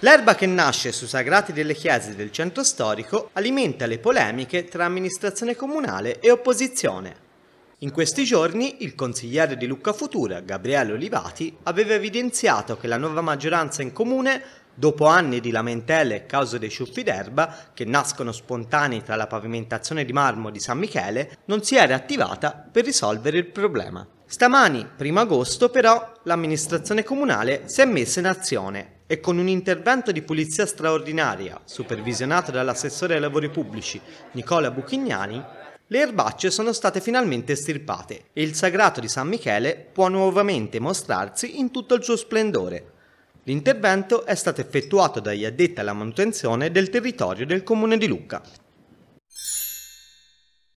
L'erba che nasce sui sagrati delle chiese del centro storico alimenta le polemiche tra amministrazione comunale e opposizione. In questi giorni il consigliere di Lucca Futura, Gabriele Olivati, aveva evidenziato che la nuova maggioranza in comune, dopo anni di lamentele a causa dei ciuffi d'erba, che nascono spontanei tra la pavimentazione di marmo di San Michele, non si era attivata per risolvere il problema. Stamani, 1 agosto, però, l'amministrazione comunale si è messa in azione e con un intervento di pulizia straordinaria, supervisionato dall'assessore ai lavori pubblici Nicola Buchignani, le erbacce sono state finalmente estirpate e il sagrato di San Michele può nuovamente mostrarsi in tutto il suo splendore. L'intervento è stato effettuato dagli addetti alla manutenzione del territorio del comune di Lucca.